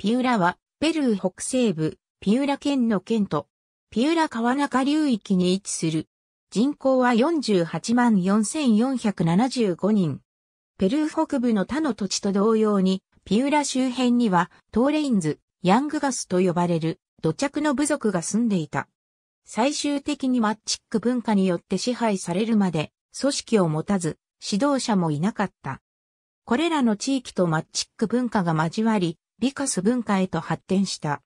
ピウラは、ペルー北西部、ピウラ県の県都、ピウラ川中流域に位置する。人口は48万4475人。ペルー北部の他の土地と同様に、ピウラ周辺には、トーレインズ、ヤングガスと呼ばれる、土着の部族が住んでいた。最終的にマッチック文化によって支配されるまで、組織を持たず、指導者もいなかった。これらの地域とマッチック文化が交わり、ビカス文化へと発展した。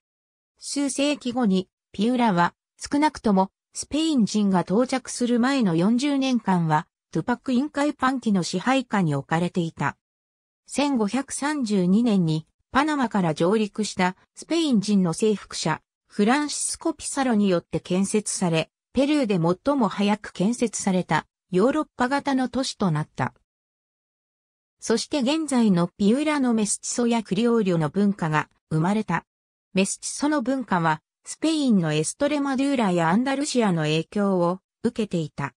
数世紀後に、ピウラは、少なくとも、スペイン人が到着する前の40年間は、トゥパク・インカイ・パンキの支配下に置かれていた。1532年に、パナマから上陸したスペイン人の征服者、フランシスコ・ピサロによって建設され、ペルーで最も早く建設されたヨーロッパ型の都市となった。そして現在のピューラのメスチソやクリオーリョの文化が生まれた。メスチソの文化は、スペインのエストレマドゥーラやアンダルシアの影響を受けていた。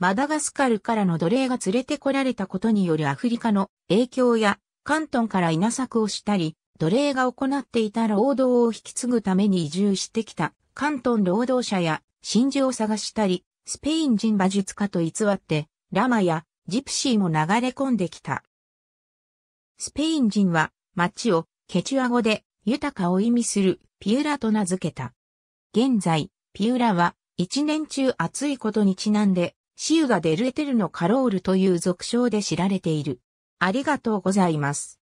マダガスカルからの奴隷が連れてこられたことによるアフリカの影響や、関東から稲作をしたり、奴隷が行っていた労働を引き継ぐために移住してきた関東労働者や真珠を探したり、スペイン人馬術家と偽って、ラマやジプシーも流れ込んできた。スペイン人は町をケチュア語で豊かを意味するピーラと名付けた。現在、ピーラは一年中暑いことにちなんで、シウガデルエテルのカロールという俗称で知られている。ありがとうございます。